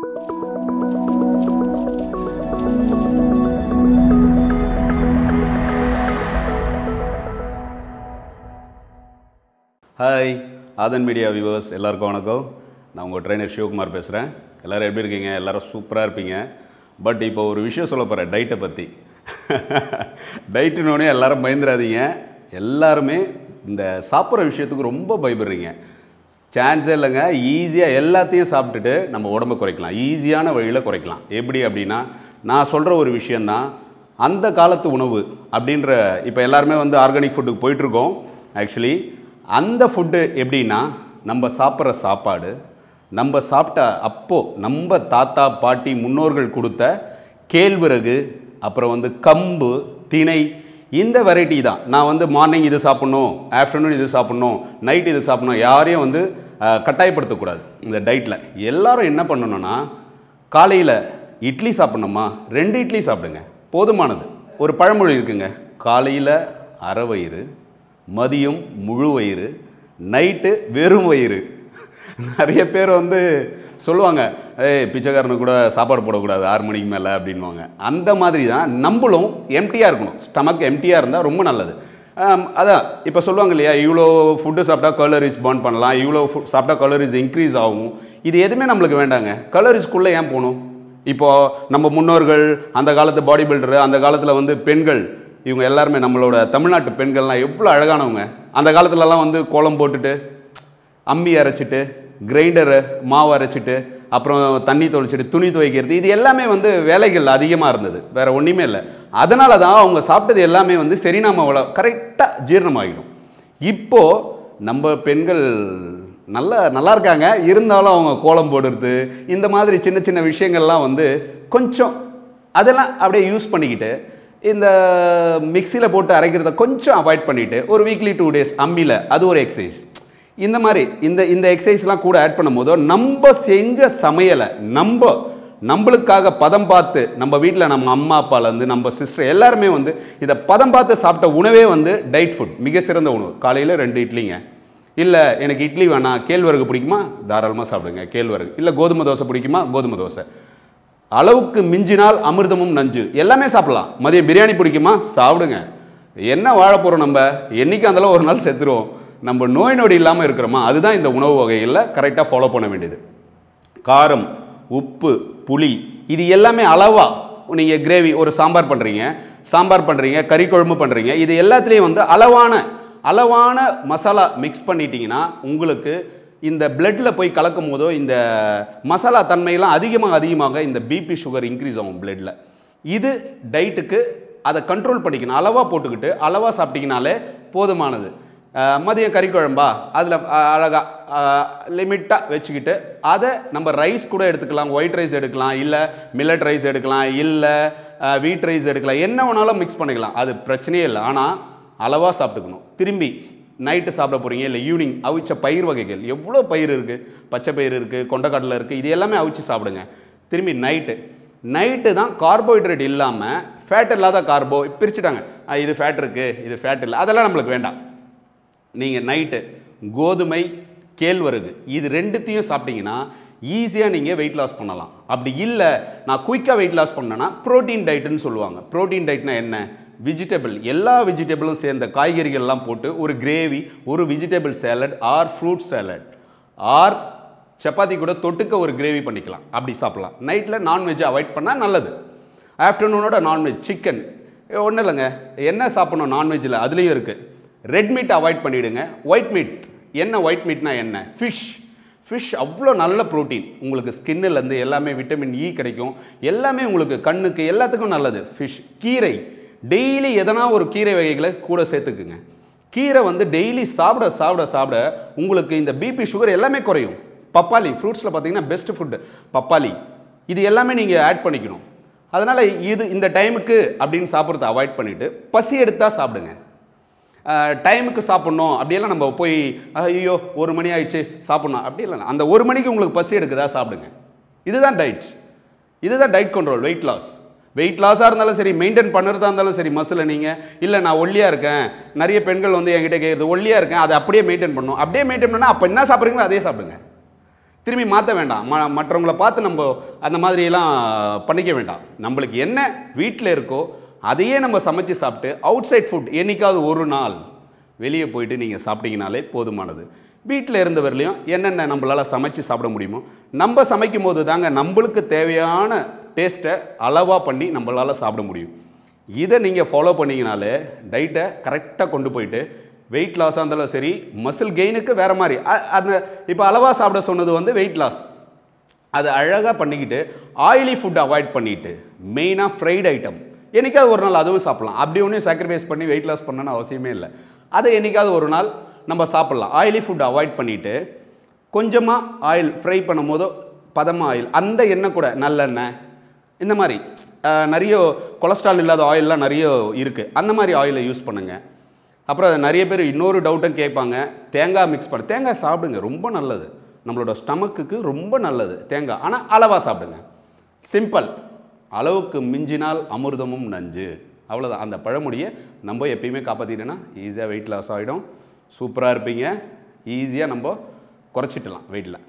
hi ஆதன் media viewers எல்லாருக்கும் வணக்கம் நான் உங்கள் ட்ரைனர் சிவகுமார் பேசுகிறேன் எல்லோரும் எப்படி இருக்கீங்க எல்லோரும் சூப்பராக இருப்பீங்க பட் இப்போ ஒரு விஷயம் சொல்ல போகிறேன் டைட்டை பற்றி டைட்டுனோடனே எல்லோரும் பயந்துடாதீங்க எல்லாருமே இந்த சாப்பிட்ற விஷயத்துக்கு ரொம்ப பயப்படுறீங்க சான்ஸே இல்லைங்க ஈஸியாக எல்லாத்தையும் சாப்பிட்டுட்டு நம்ம உடம்பு குறைக்கலாம் ஈஸியான வழியில் குறைக்கலாம் எப்படி அப்படின்னா நான் சொல்கிற ஒரு விஷயந்தான் அந்த காலத்து உணவு அப்படின்ற இப்போ எல்லாருமே வந்து ஆர்கானிக் ஃபுட்டுக்கு போயிட்டுருக்கோம் ஆக்சுவலி அந்த ஃபுட்டு எப்படின்னா நம்ம சாப்பிட்ற சாப்பாடு நம்ம சாப்பிட்ட அப்போது நம்ம தாத்தா பாட்டி முன்னோர்கள் கொடுத்த கேழ்விறகு அப்புறம் வந்து கம்பு திணை இந்த வெரைட்டி தான் நான் வந்து மார்னிங் இது சாப்பிட்ணும் ஆஃப்டர்நூன் இது சாப்பிட்ணும் நைட் இது சாப்பிட்ணும் யாரையும் வந்து கட்டாயப்படுத்தக்கூடாது இந்த டயட்டில் எல்லோரும் என்ன பண்ணணும்னா காலையில் இட்லி சாப்பிட்ணுமா ரெண்டு இட்லி சாப்பிடுங்க போதுமானது ஒரு பழமொழி இருக்குங்க காலையில் அரை வயிறு மதியம் முழு வயிறு நைட்டு வெறும் வயிறு நிறைய பேர் வந்து சொல்லுவாங்க ஏய் பிச்சைக்காரனு கூட சாப்பாடு போடக்கூடாது ஆறு மணிக்கு மேலே அப்படின்வாங்க அந்த மாதிரி தான் நம்மளும் எம்டியாக இருக்கணும் ஸ்டமக் எம்டியாக இருந்தால் ரொம்ப நல்லது அதான் இப்போ சொல்லுவாங்க இல்லையா இவ்வளோ ஃபுட்டு சாப்பிட்டா கலரிஸ் பர்ன் பண்ணலாம் இவ்வளோ ஃபுட் சாப்பிட்டா கலோரிஸ் இன்க்ரீஸ் ஆகும் இது எதுவுமே நம்மளுக்கு வேண்டாங்க கலரிஸ்க்குள்ளே ஏன் போகணும் இப்போது நம்ம முன்னோர்கள் அந்த காலத்து பாடி பில்டரு அந்த காலத்தில் வந்து பெண்கள் இவங்க எல்லாருமே நம்மளோட தமிழ்நாட்டு பெண்கள்லாம் எவ்வளோ அழகானவங்க அந்த காலத்துலலாம் வந்து கோலம் போட்டுட்டு அம்மி அரைச்சிட்டு கிரைண்டரு மாவு அரைச்சிட்டு அப்புறம் தண்ணி தொளிச்சிட்டு துணி துவைக்கிறது இது எல்லாமே வந்து வேலைகள் அதிகமாக இருந்தது வேறு ஒன்றுமே இல்லை அதனால தான் அவங்க சாப்பிட்டது எல்லாமே வந்து செரிநாமாவில் கரெக்டாக ஜீரணமாகிடும் இப்போது நம்ம பெண்கள் நல்லா நல்லா இருக்காங்க இருந்தாலும் அவங்க கோலம் போடுறது இந்த மாதிரி சின்ன சின்ன விஷயங்கள்லாம் வந்து கொஞ்சம் அதெல்லாம் அப்படியே யூஸ் பண்ணிக்கிட்டு இந்த மிக்சியில் போட்டு அரைக்கிறத கொஞ்சம் அவாய்ட் பண்ணிவிட்டு ஒரு வீக்லி டூ டேஸ் அம்மியில் அது ஒரு எக்ஸசைஸ் இந்த மாதிரி இந்த இந்த எக்ஸசைஸ்லாம் கூட ஆட் பண்ணும் பண்ணும்போதோ நம்ம செஞ்ச சமையலை நம்ம நம்மளுக்காக பதம் பார்த்து நம்ம வீட்டில் நம்ம அம்மா அப்பாலேருந்து நம்ம சிஸ்டர் எல்லாருமே வந்து இதை பதம் பார்த்து சாப்பிட்ட உணவே வந்து டைட் ஃபுட் மிக சிறந்த உணவு காலையில் ரெண்டு இட்லிங்க இல்லை எனக்கு இட்லி வேணாம் கேழ்வரகு பிடிக்குமா தாராளமாக சாப்பிடுங்க கேழ்வரகு இல்லை கோதுமை தோசை பிடிக்குமா கோதுமை தோசை அளவுக்கு மிஞ்சினால் அமிர்தமும் நஞ்சு எல்லாமே சாப்பிட்லாம் மதியம் பிரியாணி பிடிக்குமா சாப்பிடுங்க என்ன வாழ போகிறோம் நம்ம என்றைக்கு அந்தளவு ஒரு நாள் செத்துருவோம் நம்ம நோய் நொடி இல்லாமல் இருக்கிறோமா அதுதான் இந்த உணவு வகையில் கரெக்டாக ஃபாலோ பண்ண வேண்டியது காரம் உப்பு புளி இது எல்லாமே அளவாக நீங்கள் கிரேவி ஒரு சாம்பார் பண்ணுறீங்க சாம்பார் பண்ணுறீங்க கறி குழம்பு பண்ணுறீங்க இது எல்லாத்துலேயும் வந்து அளவான அளவான மசாலா மிக்ஸ் பண்ணிட்டீங்கன்னா உங்களுக்கு இந்த பிளட்டில் போய் கலக்கும் போதோ இந்த மசாலா தன்மையெல்லாம் அதிகமாக அதிகமாக இந்த பிபி சுகர் இன்க்ரீஸ் ஆகும் பிளட்டில் இது டைட்டுக்கு அதை கண்ட்ரோல் பண்ணிக்கணும் அளவாக போட்டுக்கிட்டு அளவாக சாப்பிட்டிங்கனாலே போதுமானது மதியம் கறி குழம்பா அதில் அழகாக லிமிட்டாக வச்சுக்கிட்டு அதை நம்ம ரைஸ் கூட எடுத்துக்கலாம் ஒயிட் ரைஸ் எடுக்கலாம் இல்லை மில்லட் ரைஸ் எடுக்கலாம் இல்லை வீட் ரைஸ் எடுக்கலாம் என்ன வேணாலும் மிக்ஸ் பண்ணிக்கலாம் அது பிரச்சனையே இல்லை ஆனால் அளவாக சாப்பிட்டுக்கணும் திரும்பி நைட்டு சாப்பிட போகிறீங்க இல்லை ஈவினிங் அவிச்ச பயிர் வகைகள் எவ்வளோ பயிர் இருக்குது பச்சை பயிர் இருக்குது கொண்டக்கடலை இருக்குது இது எல்லாமே அவிச்சு சாப்பிடுங்க திரும்பி நைட்டு நைட்டு தான் கார்போஹைட்ரேட் இல்லாமல் ஃபேட் இல்லாத கார்போ பிரிச்சுட்டாங்க இது ஃபேட் இருக்குது இது ஃபேட் இல்லை அதெல்லாம் நம்மளுக்கு வேண்டாம் நீங்கள் நைட்டு கோதுமை கேழ்வரகு இது ரெண்டுத்தையும் சாப்பிட்டீங்கன்னா ஈஸியாக நீங்கள் வெயிட் லாஸ் பண்ணலாம் அப்படி இல்லை நான் குயிக்காக வெயிட் லாஸ் பண்ணேன்னா ப்ரோட்டீன் டயட்டுன்னு சொல்லுவாங்க ப்ரோட்டீன் டயட்னா என்ன வெஜிடபிள் எல்லா வெஜிடபிளும் சேர்ந்த காய்கறிகள்லாம் போட்டு ஒரு கிரேவி ஒரு vegetable salad or fruit salad or சப்பாத்தி கூட தொட்டுக்க ஒரு கிரேவி பண்ணிக்கலாம் அப்படி சாப்பிட்லாம் நைட்டில் நான்வெஜ் அவாய்ட் பண்ணால் நல்லது ஆஃப்டர்நூனோட நான்வெஜ் சிக்கன் ஒன்றும் இல்லைங்க என்ன சாப்பிட்ணும் நான்வெஜ்ஜில் அதுலேயும் இருக்குது ரெட் மீட் அவாய்ட் பண்ணிவிடுங்க ஒயிட் மீட் என்ன ஒயிட் மீட்னா என்ன ஃபிஷ் ஃபிஷ் அவ்வளோ நல்ல ப்ரோட்டீன் உங்களுக்கு ஸ்கின்னுலேருந்து எல்லாமே விட்டமின் இ e கிடைக்கும் எல்லாமே உங்களுக்கு கண்ணுக்கு எல்லாத்துக்கும் நல்லது ஃபிஷ் கீரை டெய்லி எதனா ஒரு கீரை வகைகளை கூட சேர்த்துக்குங்க கீரை வந்து டெய்லி சாப்பிட சாப்பிட சாப்பிட உங்களுக்கு இந்த பிபி சுகர் எல்லாமே குறையும் பப்பாளி ஃப்ரூட்ஸில் பார்த்தீங்கன்னா பெஸ்ட் ஃபுட்டு பப்பாளி இது எல்லாமே நீங்கள் ஆட் பண்ணிக்கணும் அதனால் இது இந்த டைமுக்கு அப்படின்னு சாப்பிட்றத அவாய்ட் பண்ணிவிட்டு பசி எடுத்தால் சாப்பிடுங்க டைமுக்கு சாப்பிட்ணும் அப்படியெல்லாம் நம்ம போய் ஐயோ ஒரு மணி ஆயிடுச்சு சாப்பிட்ணும் அப்படி இல்லை அந்த ஒரு மணிக்கு உங்களுக்கு பசி எடுக்குதா சாப்பிடுங்க இதுதான் டயட் இதுதான் diet control weight loss weight லாஸாக இருந்தாலும் சரி மெயின்டைன் பண்ணுறதா இருந்தாலும் சரி மசில் நீங்கள் இல்லை நான் ஒல்லியாக இருக்கேன் நிறைய பெண்கள் வந்து என்கிட்ட கேட்குறது ஒல்லியாக இருக்கேன் அதை அப்படியே மெயின்டைன் பண்ணும் அப்படியே மெயின்டைன் பண்ணால் அப்போ என்ன சாப்பிட்றீங்களோ அதே சாப்பிடுங்க திரும்பி மாற்ற வேண்டாம் ம மற்றவங்கள பார்த்து நம்ம அந்த மாதிரியெல்லாம் பண்ணிக்க வேண்டாம் நம்மளுக்கு என்ன வீட்டில் இருக்கோ அதையே நம்ம சமைச்சு சாப்பிட்டு அவுட் சைட் ஃபுட் என்றைக்காவது ஒரு நாள் வெளியே போயிட்டு நீங்கள் சாப்பிட்டீங்கனாலே போதுமானது வீட்டில் இருந்தவர்களையும் என்னென்ன நம்மளால் சமைச்சு சாப்பிட முடியுமோ நம்ம சமைக்கும் போது தாங்க நம்மளுக்கு தேவையான டேஸ்ட்டை அளவாக பண்ணி நம்மளால் சாப்பிட முடியும் இதை நீங்கள் ஃபாலோ பண்ணிங்கனாலே டைட்டை கரெக்டாக கொண்டு போயிட்டு வெயிட் லாஸாக இருந்தாலும் சரி மசில் கெயினுக்கு வேறு மாதிரி அந்த இப்போ அளவாக சாப்பிட சொன்னது வந்து வெயிட் லாஸ் அதை அழகாக பண்ணிக்கிட்டு ஆயிலி ஃபுட் அவாய்ட் பண்ணிவிட்டு மெயினாக ஃப்ரைட் ஐட்டம் என்றைக்காவது ஒரு நாள் அதுவும் சாப்பிட்லாம் அப்படி ஒன்றும் சாக்ரிஃபைஸ் பண்ணி வெயிட் லாஸ் பண்ணணும்னு அவசியமே இல்லை அதை என்றைக்காவது ஒரு நாள் நம்ம சாப்பிட்லாம் ஆயிலி ஃபுட் அவாய்ட் பண்ணிவிட்டு கொஞ்சமாக ஆயில் ஃப்ரை பண்ணும் போதோ பதமாக ஆயில் அந்த எண்ணெய் கூட நல்லெண்ணெய் இந்த மாதிரி நிறைய கொலஸ்ட்ரால் இல்லாத ஆயில்லாம் நிறைய இருக்குது அந்த மாதிரி ஆயிலை யூஸ் பண்ணுங்கள் அப்புறம் நிறைய பேர் இன்னொரு டவுட்டும் கேட்பாங்க தேங்காய் மிக்ஸ் பண்ண தேங்காய் சாப்பிடுங்க ரொம்ப நல்லது நம்மளோட ஸ்டமக்குக்கு ரொம்ப நல்லது தேங்காய் ஆனால் அளவாக சாப்பிடுங்க சிம்பிள் அளவுக்கு மிஞ்சினால் அமிர்தமும் நஞ்சு அவ்வளோதான் அந்த பழமொழியை நம்ம எப்பயுமே காப்பாற்றிட்டேன்னா ஈஸியாக வெயிட் லாஸ் ஆகிடும் சூப்பராக இருப்பீங்க ஈஸியாக நம்ம குறைச்சிட்டலாம் வெயிட்டில்